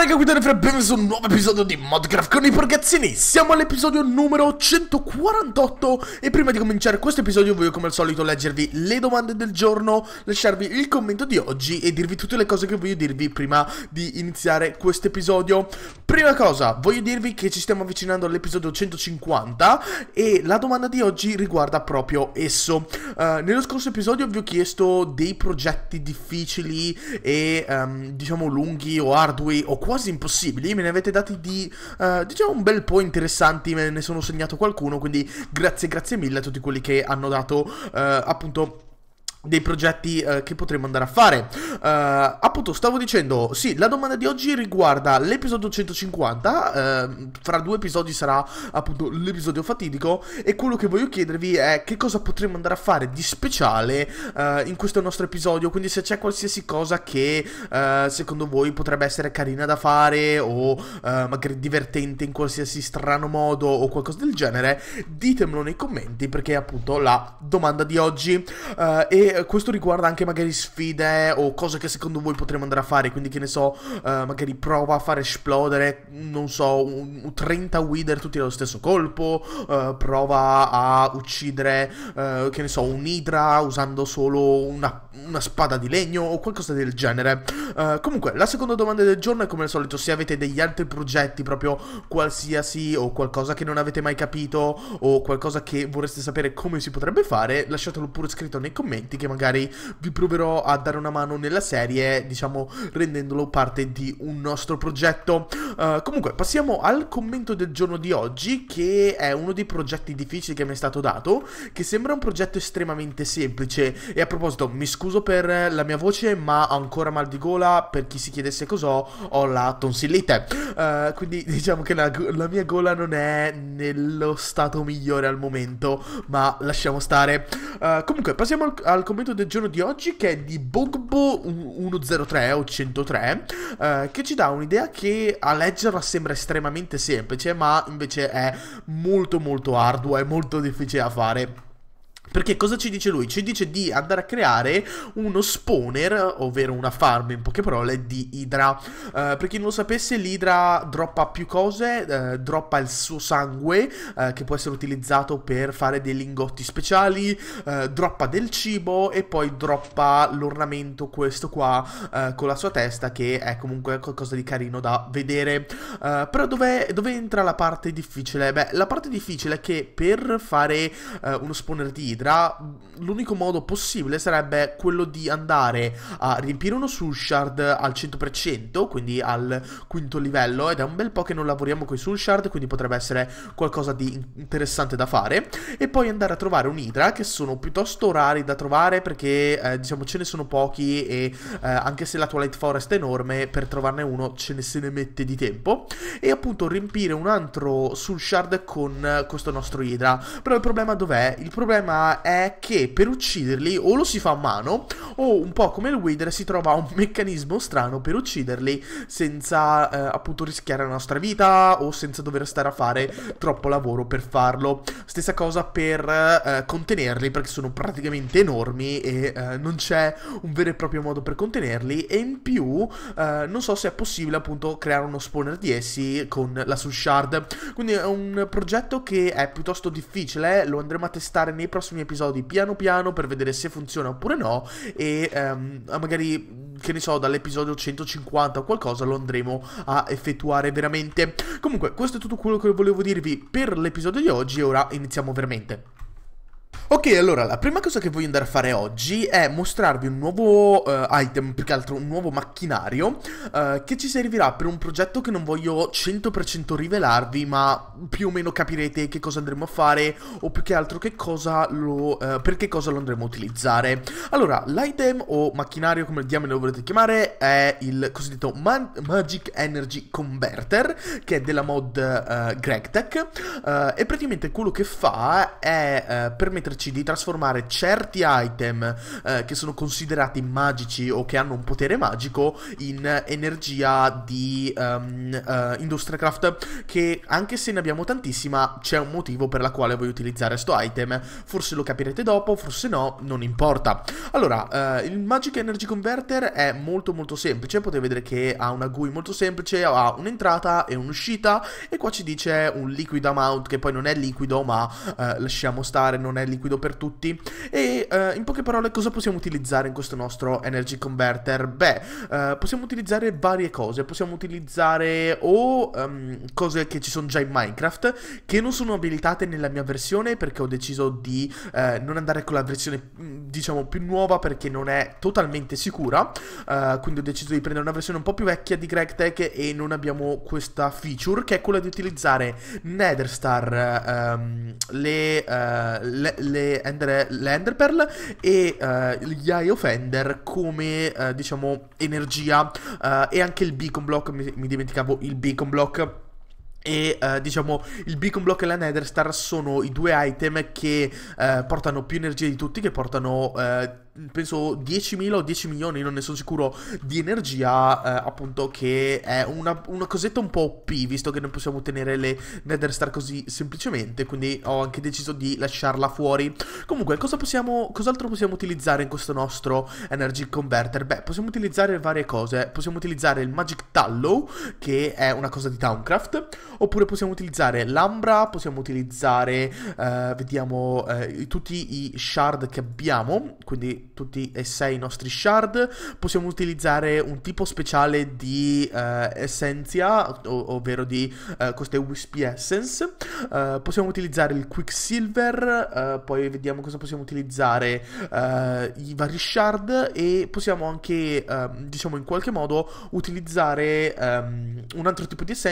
raga, guidare fra benvenuti su un nuovo episodio di Modcraft con i porcazzini Siamo all'episodio numero 148 E prima di cominciare questo episodio voglio come al solito leggervi le domande del giorno Lasciarvi il commento di oggi e dirvi tutte le cose che voglio dirvi prima di iniziare questo episodio Prima cosa, voglio dirvi che ci stiamo avvicinando all'episodio 150 E la domanda di oggi riguarda proprio esso uh, Nello scorso episodio vi ho chiesto dei progetti difficili e um, diciamo lunghi o hardware o quali quasi impossibili, me ne avete dati di, uh, diciamo, un bel po' interessanti, me ne sono segnato qualcuno, quindi grazie, grazie mille a tutti quelli che hanno dato, uh, appunto dei progetti eh, che potremmo andare a fare. Uh, appunto, stavo dicendo, sì, la domanda di oggi riguarda l'episodio 150, uh, eh, fra due episodi sarà appunto l'episodio fatidico e quello che voglio chiedervi è che cosa potremmo andare a fare di speciale uh, in questo nostro episodio, quindi se c'è qualsiasi cosa che secondo voi potrebbe essere carina da fare o magari divertente in qualsiasi strano modo o qualcosa del genere, ditemelo nei commenti perché è appunto la domanda di oggi e eh, questo riguarda anche magari sfide o cose che secondo voi potremmo andare a fare, quindi che ne so, uh, magari prova a far esplodere, non so, un, un 30 Wither tutti allo stesso colpo, uh, prova a uccidere, uh, che ne so, un Hydra usando solo una, una, spada di legno o qualcosa del genere. comunque, la seconda domanda del giorno è come al solito, se avete degli altri progetti, proprio qualsiasi o qualcosa che non avete mai capito o qualcosa che vorreste sapere come si potrebbe fare, lasciatelo pure scritto nei commenti che magari vi proverò a dare una mano nella serie, diciamo rendendolo parte di un nostro progetto. Uh, comunque, passiamo al commento del giorno di oggi, che è uno dei progetti difficili che mi è stato dato, che sembra un progetto estremamente semplice. E a proposito, mi scuso per la mia voce, ma ho ancora mal di gola, per chi si chiedesse cos'ho, ho la tonsillite. Uh, quindi diciamo che la, la mia gola non è nello stato migliore al momento, ma lasciamo stare. Uh, comunque, passiamo al, al commento del giorno di oggi che è di Bogbo 103 o 103 eh, che ci dà un'idea che a leggerla sembra estremamente semplice ma invece è molto molto ardua e molto difficile da fare perché cosa ci dice lui? Ci dice di andare a creare uno spawner, ovvero una farm in poche parole, di Hydra. Uh, per chi non lo sapesse, l'Hydra droppa più cose, uh, droppa il suo sangue, uh, che può essere utilizzato per fare dei lingotti speciali, droppa del cibo e poi droppa l'ornamento questo qua con la sua testa, che è comunque qualcosa di carino da vedere. però dove, dove entra la parte difficile? Beh, la parte difficile è che per fare uno spawner di Hydra, Sidra, l'unico modo possibile sarebbe quello di andare a riempire uno Sulshard al 100%, quindi al quinto livello, ed è un bel po' che non lavoriamo con i Sulshard, quindi potrebbe essere qualcosa di interessante da fare, e poi andare a trovare un'Idra, che sono piuttosto rari da trovare perché, eh, diciamo, ce ne sono pochi e eh, anche se la Twilight Forest è enorme, per trovarne uno ce ne se ne mette di tempo, e appunto riempire un altro Sulshard con questo nostro Idra. Però il problema dov'è? Il problema è che per ucciderli o lo si fa a mano o un po' come il Wither si trova un meccanismo strano per ucciderli senza eh, appunto rischiare la nostra vita o senza dover stare a fare troppo lavoro per farlo. Stessa cosa per eh, contenerli perché sono praticamente enormi e eh, non c'è un vero e proprio modo per contenerli e in più eh, non so se è possibile appunto creare uno spawner di essi con la Sushard. Quindi è un progetto che è piuttosto difficile, lo andremo a testare nei prossimi alcuni episodi piano piano per vedere se funziona oppure no e um, magari che ne so, dall'episodio 150 o qualcosa lo andremo a effettuare veramente. Comunque, questo è tutto quello che volevo dirvi per l'episodio di oggi ora iniziamo veramente. Ok, allora, la prima cosa che voglio andare a fare oggi è mostrarvi un nuovo uh, item, più che altro un nuovo macchinario, uh, che ci servirà per un progetto che non voglio 100% rivelarvi, ma più o meno capirete che cosa andremo a fare o più che altro che cosa lo, uh, per che cosa lo andremo a utilizzare. Allora, l'item o macchinario, come diamine lo volete chiamare, è il cosiddetto Man Magic Energy Converter, che è della mod GregTech, e praticamente quello che fa è permetterci permetterci di trasformare certi item eh, che sono considerati magici o che hanno un potere magico in energia di um, ehm, uh, eh, Industria Craft che anche se ne abbiamo tantissima c'è un motivo per la quale voglio utilizzare questo item, forse lo capirete dopo, forse no, non importa. Allora, eh, il Magic Energy Converter è molto molto semplice, potete vedere che ha una GUI molto semplice, ha un'entrata e un'uscita e qua ci dice un liquid amount che poi non è liquido ma eh, lasciamo stare, non è liquido liquido per tutti. E uh, in poche parole cosa possiamo utilizzare in questo nostro energy converter? Beh, uh, possiamo utilizzare varie cose, possiamo utilizzare o um, cose che ci sono già in Minecraft che non sono abilitate nella mia versione perché ho deciso di uh, non andare con la versione mm, diciamo più nuova perché non è totalmente sicura, quindi ho deciso di prendere una versione un po' più vecchia di GregTech e non abbiamo questa feature che è quella di utilizzare Netherstar, um, le, le, le le Ender, le Ender Pearl e uh, gli Eye of Ender come, uh, diciamo, energia uh, e anche il Beacon Block, mi, mi dimenticavo il Beacon Block. E eh, diciamo il Beacon Block e la Nether Star sono i due item che eh, portano più energia di tutti, che portano eh, penso 10.000 o 10 milioni, non ne sono sicuro, di energia, eh, appunto che è una, una, cosetta un po' OP, visto che non possiamo ottenere le Nether Star così semplicemente, quindi ho anche deciso di lasciarla fuori. Comunque, cosa possiamo, cos'altro possiamo utilizzare in questo nostro Energy Converter? Beh, possiamo utilizzare varie cose, possiamo utilizzare il Magic Tallow, che è una cosa di Towncraft, oppure possiamo utilizzare l'Ambra, possiamo utilizzare, eh, vediamo, eh, tutti i shard che abbiamo, quindi tutti, e sei i nostri shard. Possiamo utilizzare un tipo speciale di eh, essenzia, ov- ovvero di eh, queste Wispy Essence. Eh, possiamo utilizzare il Quicksilver, eh, poi vediamo cosa possiamo utilizzare, eh, i vari shard e possiamo anche, ehm, diciamo in qualche modo, utilizzare um, un altro tipo di essenza.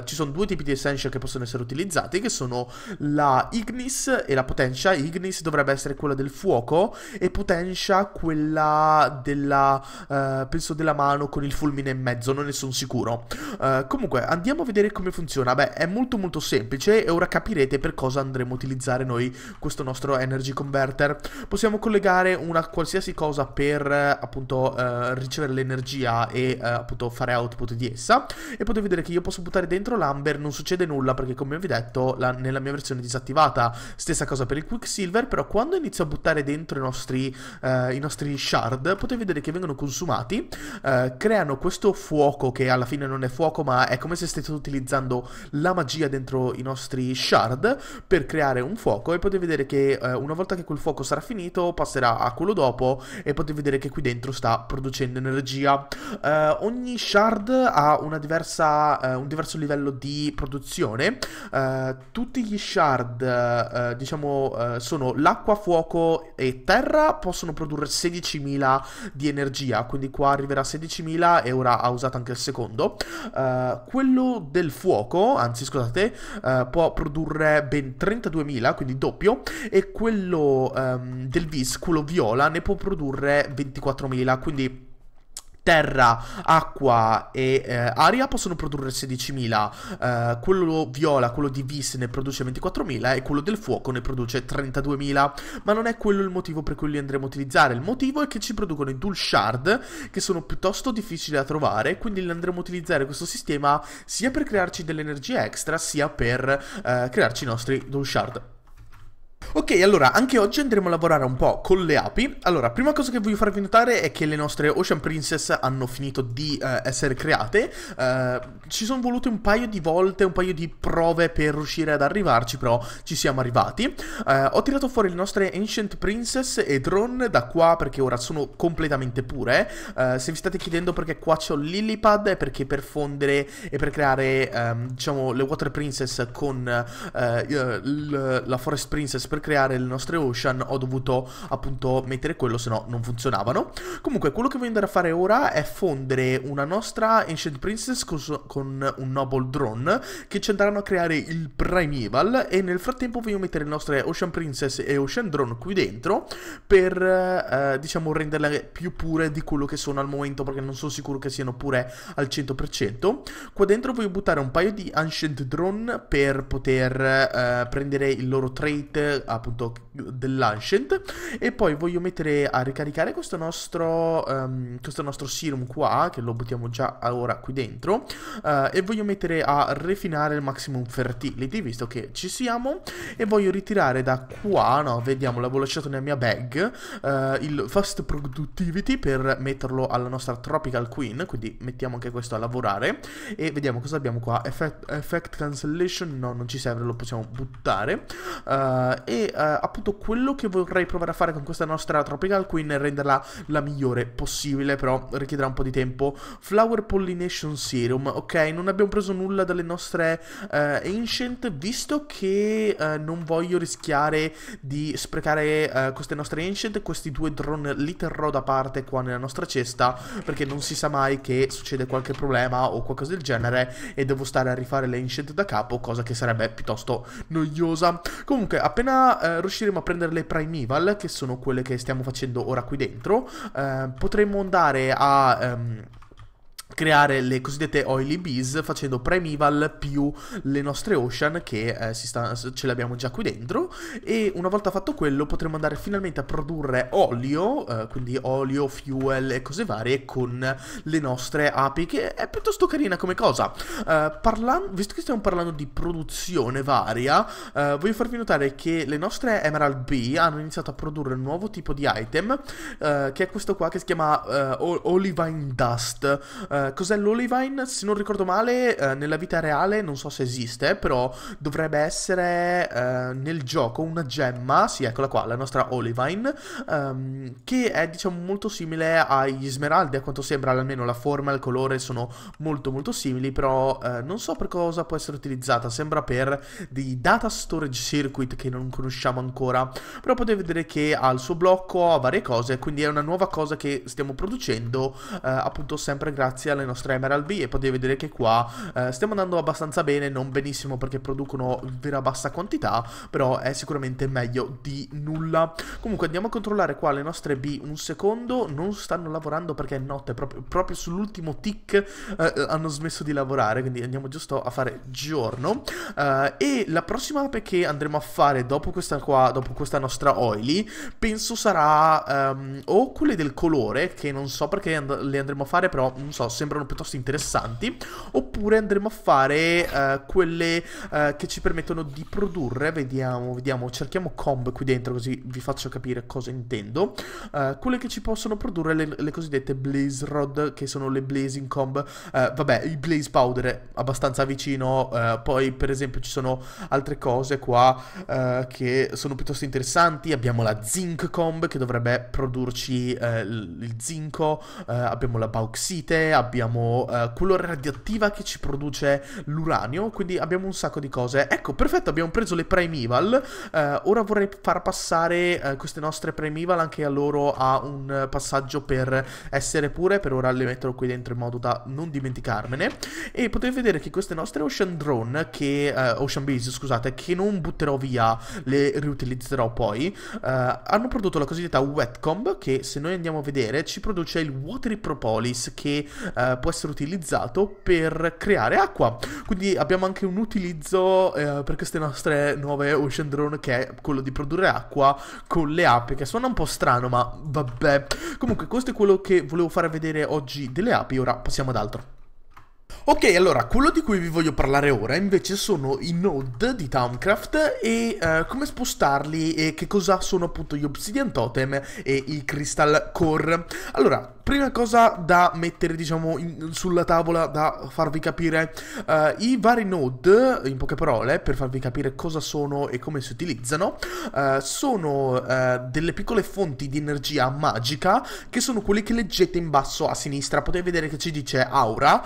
Eh, ci sono due tipi di essenza che possono essere utilizzati, che sono la Ignis e la Potencia. Ignis dovrebbe essere quella del fuoco e potencia quella della, uh, penso della mano con il fulmine in mezzo, non ne sono sicuro. Uh, comunque, andiamo a vedere come funziona. Beh, è molto molto semplice e ora capirete per cosa andremo a utilizzare noi questo nostro energy converter. Possiamo collegare una qualsiasi cosa per eh, appunto uh, ricevere l'energia e appunto fare output di essa e potete vedere che io posso buttare dentro l'amber, non succede nulla perché come vi ho detto la, nella mia versione è disattivata. Stessa cosa per il quicksilver, però quando inizio a buttare dentro i nostri eh, i nostri shard, potete vedere che vengono consumati, eh, creano questo fuoco che alla fine non è fuoco ma è come se stesse utilizzando la magia dentro i nostri shard per creare un fuoco e potete vedere che eh, una volta che quel fuoco sarà finito passerà a quello dopo e potete vedere che qui dentro sta producendo energia. Eh, ogni shard ha diversa, eh, un diverso livello di produzione, eh, tutti gli shard diciamo sono l'acqua, fuoco e terra possono produrre 16.000 di energia, quindi qua arriverà 16.000 e ora ha usato anche il secondo. Uh, quello del fuoco, anzi scusate, uh, può produrre ben 32.000, quindi doppio, e quello um, del vis, quello viola, ne può produrre 24.000, quindi terra, acqua e eh, aria possono produrre 16.000, eh, quello viola, quello di vis ne produce 24.000 e quello del fuoco ne produce 32.000, ma non è quello il motivo per cui li andremo a utilizzare, il motivo è che ci producono i dual shard che sono piuttosto difficili da trovare, quindi li andremo a utilizzare questo sistema sia per crearci dell'energia extra sia per eh, crearci i nostri dual shard. Ok, allora, anche oggi andremo a lavorare un po' con le api. Allora, prima cosa che voglio farvi notare è che le nostre Ocean Princess hanno finito di eh, essere create. Eh, ci sono volute un paio di volte, un paio di prove per riuscire ad arrivarci, però ci siamo arrivati. Eh, ho tirato fuori le nostre Ancient Princess e Drone da qua perché ora sono completamente pure. Eh, se vi state chiedendo perché qua c'ho Lillipad è perché per fondere e per creare, ehm, diciamo, le Water Princess con eh, eh, la Forest Princess per creare le nostre ocean ho dovuto appunto mettere quello, se no non funzionavano. Comunque, quello che voglio andare a fare ora è fondere una nostra Ancient Princess con un Noble Drone che ci andranno a creare il Primeval e nel frattempo voglio mettere le nostre Ocean Princess e Ocean Drone qui dentro per, eh, diciamo, renderle più pure di quello che sono al momento perché non sono sicuro che siano pure al 100%. Qua dentro voglio buttare un paio di Ancient Drone per poter eh, prendere il loro trait apuntó dell'Ancient e poi voglio mettere a ricaricare questo nostro, um, questo nostro serum qua che lo buttiamo già ora qui dentro uh, e voglio mettere a refinare il maximum fertility visto che ci siamo e voglio ritirare da qua, no vediamo l'avevo lasciato nella mia bag uh, il fast productivity per metterlo alla nostra tropical queen quindi mettiamo anche questo a lavorare e vediamo cosa abbiamo qua effect, effect cancellation no non ci serve lo possiamo buttare uh, e appunto tutto quello che vorrei provare a fare con questa nostra Tropical Queen è renderla la migliore possibile, però richiederà un po' di tempo. Flower Pollination Serum, ok? Non abbiamo preso nulla dalle nostre eh, Ancient, visto che eh, non voglio rischiare di sprecare eh, queste nostre Ancient, questi due drone li terrò da parte qua nella nostra cesta, perché non si sa mai che succede qualche problema o qualcosa del genere e devo stare a rifare le Ancient da capo, cosa che sarebbe piuttosto noiosa. Comunque, appena eh, riusciremo riusciremo a prendere le primeval, che sono quelle che stiamo facendo ora qui dentro, eh, potremmo andare a... Ehm, creare le cosiddette oily bees facendo primeval più le nostre ocean che eh, sta, ce le abbiamo già qui dentro e una volta fatto quello potremo andare finalmente a produrre olio eh, quindi olio, fuel e cose varie con le nostre api che è piuttosto carina come cosa eh, parlando, visto che stiamo parlando di produzione varia eh, voglio farvi notare che le nostre emerald bee hanno iniziato a produrre un nuovo tipo di item eh, che è questo qua che si chiama eh, olivine dust eh, cos'è l'Olivine? Se non ricordo male, uh, nella vita reale non so se esiste, però dovrebbe essere uh, nel gioco una gemma, sì, eccola qua, la nostra Olivine, um, che è diciamo molto simile agli smeraldi, a quanto sembra, almeno la forma e il colore sono molto molto simili, però non so per cosa può essere utilizzata, sembra per dei data storage circuit che non conosciamo ancora, però potete vedere che ha il suo blocco, ha varie cose, quindi è una nuova cosa che stiamo producendo, appunto sempre grazie sia la nostra Emerald B e potete vedere che qua eh, stiamo andando abbastanza bene, non benissimo perché producono vera bassa quantità, però è sicuramente meglio di nulla. Comunque andiamo a controllare qua le nostre B un secondo, non stanno lavorando perché è notte, proprio, proprio sull'ultimo tick eh, eh, hanno smesso di lavorare, quindi andiamo giusto a fare giorno. Eh, e la prossima app che andremo a fare dopo questa qua, dopo questa nostra Oily, penso sarà ehm, o quelle del colore, che non so perché and le andremo a fare, però non so se sembrano piuttosto interessanti, oppure andremo a fare eh, quelle eh, che ci permettono di produrre, vediamo, vediamo, cerchiamo comb qui dentro così vi faccio capire cosa intendo, eh, quelle che ci possono produrre le, le cosiddette blaze rod, che sono le blazing comb, vabbè, i blaze powder è abbastanza vicino, poi per esempio ci sono altre cose qua uh, che sono piuttosto interessanti. Abbiamo la Zinc Comb che dovrebbe produrci uh, il zinco, uh, abbiamo la bauxite, ab abbiamo uh, eh, colore radioattiva che ci produce l'uranio, quindi abbiamo un sacco di cose. Ecco, perfetto, abbiamo preso le primeval, uh, ora vorrei far passare uh, queste nostre primeval anche a loro a un passaggio per essere pure, per ora le metterò qui dentro in modo da non dimenticarmene. E potete vedere che queste nostre Ocean Drone, che, Ocean Base, scusate, che non butterò via, le riutilizzerò poi, hanno prodotto la cosiddetta wetcomb che se noi andiamo a vedere ci produce il watery propolis che uh, eh, può essere utilizzato per creare acqua. Quindi abbiamo anche un utilizzo eh, per queste nostre nuove Ocean Drone che è quello di produrre acqua con le api, che suona un po' strano, ma vabbè. Comunque questo è quello che volevo fare vedere oggi delle api, ora passiamo ad altro. Ok, allora, quello di cui vi voglio parlare ora invece sono i node di Towncraft e uh, come spostarli e che cosa sono appunto gli Obsidian Totem e i Crystal Core. Allora, prima cosa da mettere, diciamo, in, sulla tavola da farvi capire uh, i vari node, in poche parole, per farvi capire cosa sono e come si utilizzano, uh, sono delle piccole fonti di energia magica che sono quelle che leggete in basso a sinistra. Potete vedere che ci dice aura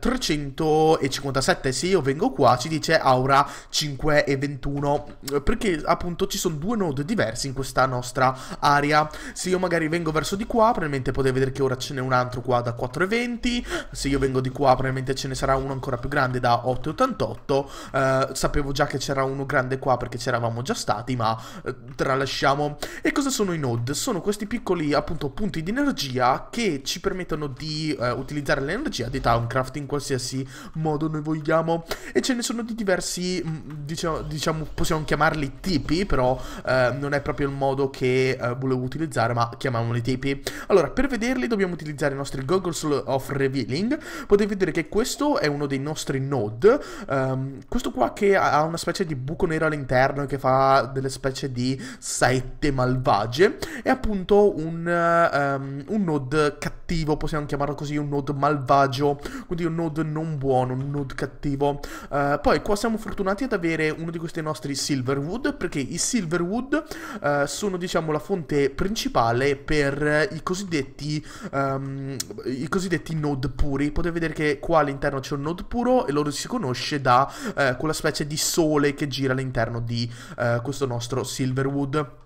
357 se io vengo qua ci dice aura 5 e 21 perché appunto ci sono due node diversi in questa nostra area se io magari vengo verso di qua probabilmente potete vedere che ora ce n'è un altro qua da 4 e 20 se io vengo di qua probabilmente ce ne sarà uno ancora più grande da 8 e 88 eh, sapevo già che c'era uno grande qua perché c'eravamo già stati ma eh, tralasciamo e cosa sono i node? sono questi piccoli appunto punti di energia che ci permettono di eh, utilizzare l'energia di Towncraft in qualsiasi modo noi vogliamo. E ce ne sono di diversi, diciamo, diciamo possiamo chiamarli tipi, però eh, non è proprio il modo che eh, volevo utilizzare, ma chiamiamoli tipi. Allora, per vederli dobbiamo utilizzare i nostri goggles of revealing. Potete vedere che questo è uno dei nostri node. Um, questo qua che ha una specie di buco nero all'interno e che fa delle specie di sette malvagie. È appunto un, um, un node cattivo, possiamo chiamarlo così, un node malvagio. Quindi un node non buono, un node cattivo. Uh, poi qua siamo fortunati ad avere uno di questi nostri Silverwood, perché i Silverwood uh, sono diciamo la fonte principale per i cosiddetti, um, i cosiddetti node puri. Potete vedere che qua all'interno c'è un node puro e loro si conosce da uh, quella specie di sole che gira all'interno di questo nostro Silverwood.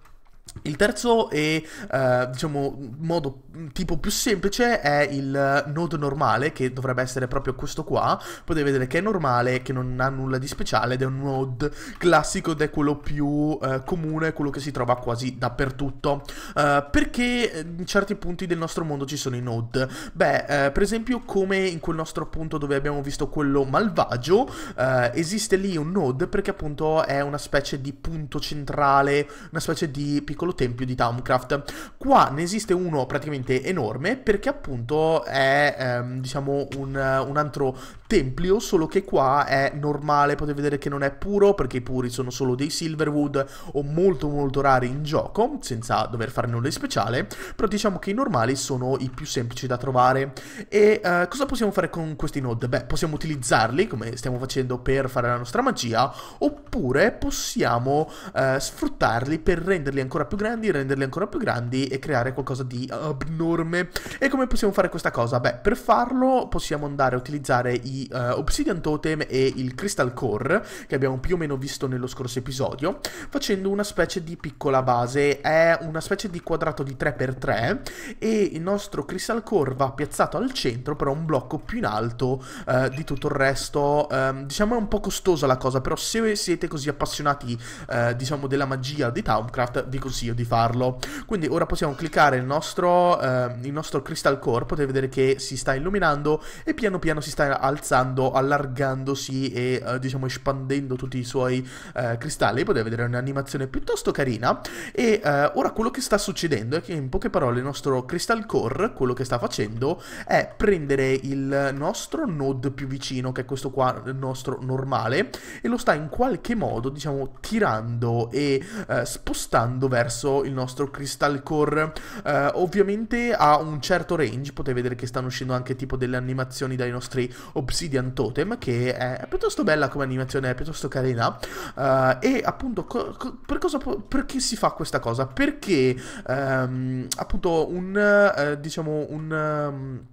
Il terzo e eh, diciamo modo tipo più semplice è il node normale che dovrebbe essere proprio questo qua. Potete vedere che è normale, che non ha nulla di speciale ed è un node classico ed è quello più eh, comune, quello che si trova quasi dappertutto. Eh, perché eh, in certi punti del nostro mondo ci sono i node? Beh, eh, per esempio come in quel nostro punto dove abbiamo visto quello malvagio, eh, esiste lì un node perché appunto è una specie di punto centrale, una specie di piccolo piccolo tempio di Towncraft. Qua ne esiste uno praticamente enorme perché appunto è ehm, diciamo un, un, altro Templio, solo che qua è normale, potete vedere che non è puro, perché i puri sono solo dei Silverwood o molto molto rari in gioco, senza dover fare nulla di speciale, però diciamo che i normali sono i più semplici da trovare. E eh, cosa possiamo fare con questi node? Beh, possiamo utilizzarli, come stiamo facendo per fare la nostra magia, oppure possiamo eh, sfruttarli per renderli ancora più grandi, renderli ancora più grandi e creare qualcosa di abnorme. E come possiamo fare questa cosa? Beh, per farlo possiamo andare a utilizzare i uh, Obsidian Totem e il Crystal Core, che abbiamo più o meno visto nello scorso episodio, facendo una specie di piccola base. È una specie di quadrato di 3x3 e il nostro Crystal Core va piazzato al centro, però un blocco più in alto uh, di tutto il resto. Um, diciamo è un po' costosa la cosa, però se siete così appassionati, uh, diciamo, della magia di Towncraft, vi consiglio di farlo. Quindi ora possiamo cliccare il nostro, ehm, il nostro Crystal Core, potete vedere che si sta illuminando e piano piano si sta alzando alzando, allargandosi e eh, diciamo espandendo tutti i suoi eh, cristalli. Potete vedere un'animazione piuttosto carina. E eh, ora quello che sta succedendo è che in poche parole il nostro Crystal Core, quello che sta facendo, è prendere il nostro node più vicino, che è questo qua, il nostro normale, e lo sta in qualche modo, diciamo, tirando e eh, spostando verso il nostro Crystal Core. Eh, ovviamente ha un certo range, potete vedere che stanno uscendo anche tipo delle animazioni dai nostri obs Obsidian Totem, che è piuttosto bella come animazione, è piuttosto carina. Uh, e appunto, co- co- per cosa, perché si fa questa cosa? Perché um, appunto un, uh, diciamo, un... Um,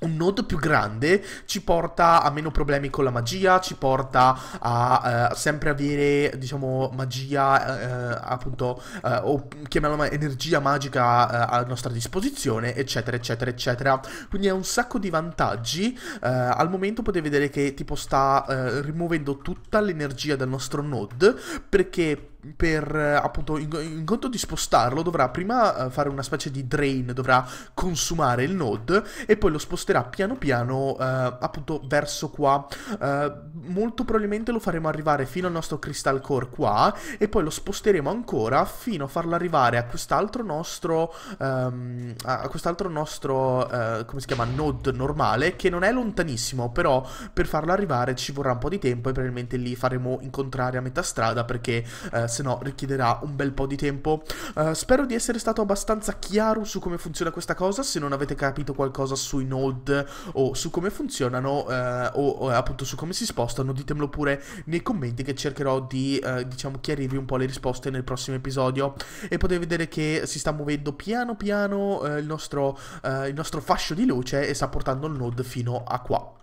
un nodo più grande ci porta a meno problemi con la magia, ci porta a eh, sempre avere, diciamo, magia, eh, appunto, eh, o chiamiamola energia magica eh, a nostra disposizione, eccetera, eccetera, eccetera. Quindi ha un sacco di vantaggi. Eh, al momento potete vedere che tipo sta eh, rimuovendo tutta l'energia dal nostro node perché per eh, appunto in, in, conto di spostarlo dovrà prima eh, fare una specie di drain, dovrà consumare il node e poi lo sposterà piano piano eh, appunto verso qua. Eh, molto probabilmente lo faremo arrivare fino al nostro crystal core qua e poi lo sposteremo ancora fino a farlo arrivare a quest'altro nostro ehm, a quest'altro nostro eh, come si chiama node normale che non è lontanissimo, però per farlo arrivare ci vorrà un po' di tempo e probabilmente lì faremo incontrare a metà strada perché eh, se no richiederà un bel po' di tempo. Uh, spero di essere stato abbastanza chiaro su come funziona questa cosa, se non avete capito qualcosa sui node o su come funzionano uh, o, o, eh, appunto su come si spostano, ditemelo pure nei commenti che cercherò di uh, diciamo chiarirvi un po' le risposte nel prossimo episodio e potete vedere che si sta muovendo piano piano il nostro, il nostro fascio di luce e sta portando il node fino a qua.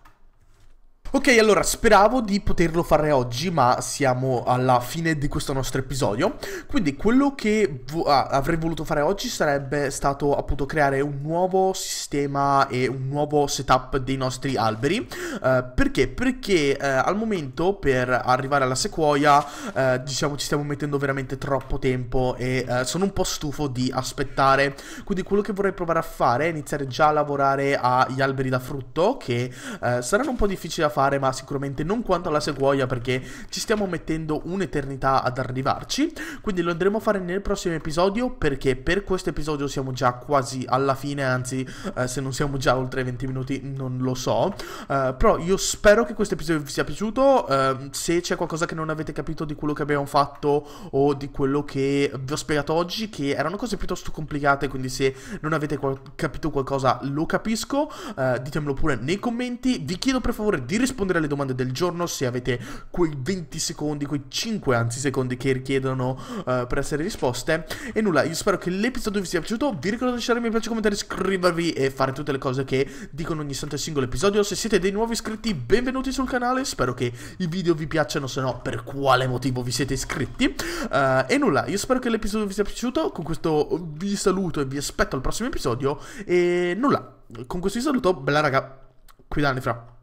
Ok, allora speravo di poterlo fare oggi, ma siamo alla fine di questo nostro episodio. Quindi quello che vo ah, avrei voluto fare oggi sarebbe stato appunto creare un nuovo sistema e un nuovo setup dei nostri alberi. Eh, perché? Perché eh, al momento per arrivare alla sequoia, eh, diciamo, ci stiamo mettendo veramente troppo tempo e eh, sono un po' stufo di aspettare. Quindi quello che vorrei provare a fare è iniziare già a lavorare agli alberi da frutto, che eh, saranno un po' difficili da fare arrivare, ma sicuramente non quanto alla Sequoia perché ci stiamo mettendo un'eternità ad arrivarci. Quindi lo andremo a fare nel prossimo episodio perché per questo episodio siamo già quasi alla fine, anzi eh, se non siamo già oltre i 20 minuti non lo so. Eh, però io spero che questo episodio vi sia piaciuto, eh, se c'è qualcosa che non avete capito di quello che abbiamo fatto o di quello che vi ho spiegato oggi, che erano cose piuttosto complicate, quindi se non avete qual- capito qualcosa lo capisco, eh, ditemelo pure nei commenti. Vi chiedo per favore di rispondere rispondere alle domande del giorno se avete quei 20 secondi, quei 5 anzi secondi che richiedono uh, per essere risposte. E nulla, io spero che l'episodio vi sia piaciuto. Vi ricordo di lasciare mi piace, commentare, iscrivervi e fare tutte le cose che dicono ogni santo singolo episodio. Se siete dei nuovi iscritti, benvenuti sul canale. Spero che i video vi piacciono, se no per quale motivo vi siete iscritti. Uh, e nulla, io spero che l'episodio vi sia piaciuto. Con questo vi saluto e vi aspetto al prossimo episodio. E nulla, con questo vi saluto. Bella raga, qui Danifra.